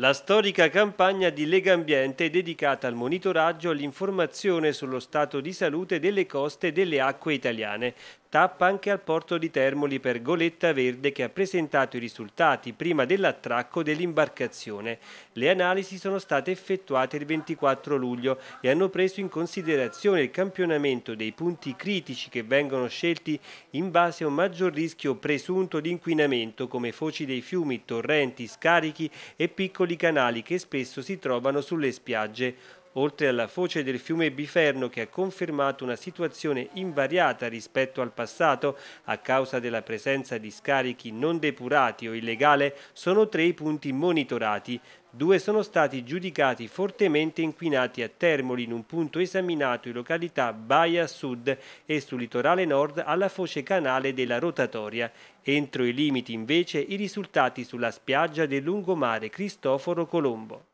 La storica campagna di Lega Ambiente è dedicata al monitoraggio e all'informazione sullo stato di salute delle coste e delle acque italiane. Tappa anche al porto di Termoli per Goletta Verde che ha presentato i risultati prima dell'attracco dell'imbarcazione. Le analisi sono state effettuate il 24 luglio e hanno preso in considerazione il campionamento dei punti critici che vengono scelti in base a un maggior rischio presunto di inquinamento come foci dei fiumi, torrenti, scarichi e piccoli piccoli canali che spesso si trovano sulle spiagge, oltre alla foce del fiume Biferno che ha confermato una situazione invariata rispetto al passato a causa della presenza di scarichi non depurati o illegale, sono tre i punti monitorati. Due sono stati giudicati fortemente inquinati a Termoli in un punto esaminato in località Baia Sud e sul litorale nord alla foce canale della rotatoria. Entro i limiti invece i risultati sulla spiaggia del lungomare Cristoforo Colombo.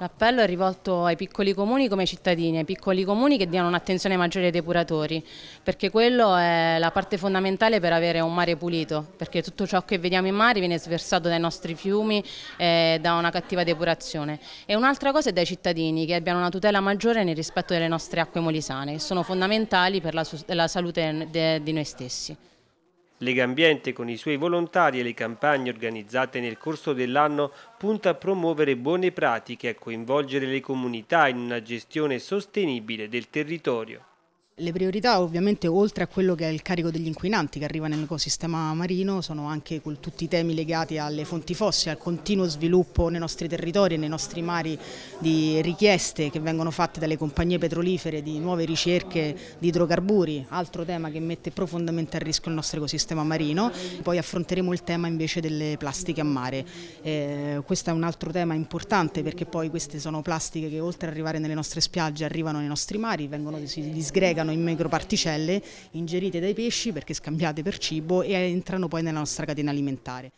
L'appello è rivolto ai piccoli comuni come cittadini, ai piccoli comuni che diano un'attenzione maggiore ai depuratori, perché quello è la parte fondamentale per avere un mare pulito, perché tutto ciò che vediamo in mare viene sversato dai nostri fiumi, e da una cattiva depurazione. E un'altra cosa è dai cittadini, che abbiano una tutela maggiore nel rispetto delle nostre acque molisane, che sono fondamentali per la, salute di noi stessi. Legambiente con i suoi volontari e le campagne organizzate nel corso dell'anno punta a promuovere buone pratiche e a coinvolgere le comunità in una gestione sostenibile del territorio. Le priorità ovviamente oltre a quello che è il carico degli inquinanti che arriva nell'ecosistema marino sono anche con tutti i temi legati alle fonti fossili, al continuo sviluppo nei nostri territori e nei nostri mari di richieste che vengono fatte dalle compagnie petrolifere di nuove ricerche di idrocarburi, altro tema che mette profondamente a rischio il nostro ecosistema marino. Poi affronteremo il tema invece delle plastiche a mare. Eh, questo è un altro tema importante perché poi queste sono plastiche che oltre ad arrivare nelle nostre spiagge arrivano nei nostri mari, vengono, si disgregano diventano in microparticelle ingerite dai pesci perché scambiate per cibo e entrano poi nella nostra catena alimentare.